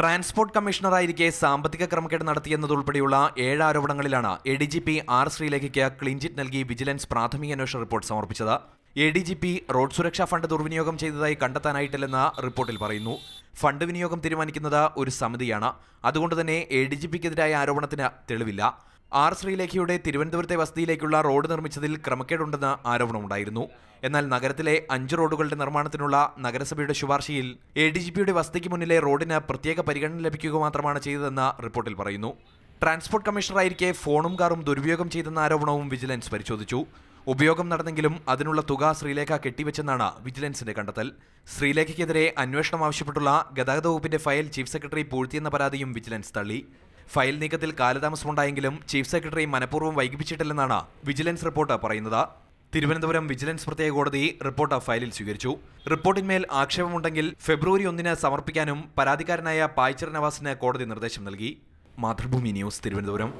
transport കമ്മീഷണറായിരിക്കെ സാമ്പത്തിക ക്രമക്കേട് നടത്തിയെന്നതുൾപ്പെടെയുള്ള ഏഴ് ആരോപണങ്ങളിലാണ് A D G P R ശ്രീലേഖയ്ക്ക് ക്ലീൻചിറ്റ് നൽകി വിജിലൻസ് പ്രാഥമിക അന്വേഷണ റിപ്പോർട്ട് സമർപ്പിച്ചത് A D G P road സുരക്ഷാ ഫണ്ട് ദുർവിനിയോഗം ചെയ്തതായി കണ്ടെത്താനായിട്ടില്ലെന്ന് റിപ്പോർട്ടിൽ പറയുന്നു ഫണ്ട് വിനിയോഗം തീരുമാനിക്കുന്നത് ഒരു സമിതിയാണ് അതുകൊണ്ട് തന്നെ എ ഡി ജി പിക്കെതിരായ ആരോപണത്തിന് തെളിവില്ല ആർ ശ്രീലേഖയുടെ തിരുവനന്തപുരത്തെ വസതിയിലേക്കുള്ള റോഡ് നിർമ്മിച്ചതിൽ ക്രമക്കേടുണ്ടെന്ന് ആരോപണമുണ്ടായിരുന്നു എന്നാൽ നഗരത്തിലെ അഞ്ച് റോഡുകളുടെ നിർമ്മാണത്തിനുള്ള നഗരസഭയുടെ ശുപാർശയിൽ എ ഡി ജി പിയുടെ വസതിക്ക് മുന്നിലെ റോഡിന് പ്രത്യേക പരിഗണന ലഭിക്കുക മാത്രമാണ് ചെയ്തതെന്ന് റിപ്പോർട്ടിൽ പറയുന്നു ട്രാൻസ്പോർട്ട് കമ്മീഷണറായിരിക്കെ ഫോണും കാറും ദുരുപയോഗം ചെയ്തെന്ന ആരോപണവും വിജിലൻസ് പരിശോധിച്ചു ഉപയോഗം നടന്നെങ്കിലും അതിനുള്ള തുക ശ്രീലേഖ കെട്ടിവെച്ചെന്നാണ് വിജിലൻസിന്റെ കണ്ടെത്തൽ ശ്രീലേഖയ്ക്കെതിരെ അന്വേഷണം ആവശ്യപ്പെട്ടുള്ള ഗതാഗത വകുപ്പിന്റെ ഫയൽ ചീഫ് സെക്രട്ടറി പൂഴ്ത്തിയെന്ന പരാതിയും വിജിലൻസ് തള്ളി ഫയൽ നീക്കത്തിൽ കാലതാമസമുണ്ടായെങ്കിലും ചീഫ് സെക്രട്ടറി മനഃപൂർവ്വം വൈകിപ്പിച്ചിട്ടില്ലെന്നാണ് വിജിലൻസ് റിപ്പോർട്ട് പറയുന്നത് തിരുവനന്തപുരം വിജിലൻസ് പ്രത്യേക കോടതി റിപ്പോർട്ട് ഫയലിൽ സ്വീകരിച്ചു റിപ്പോർട്ടിന്മേൽ ആക്ഷേപമുണ്ടെങ്കിൽ ഫെബ്രുവരി ഒന്നിന് സമർപ്പിക്കാനും പരാതിക്കാരനായ പായ്ച്ചർ നവാസിന് കോടതി നിർദ്ദേശം നൽകി മാതൃഭൂമി ന്യൂസ് തിരുവനന്തപുരം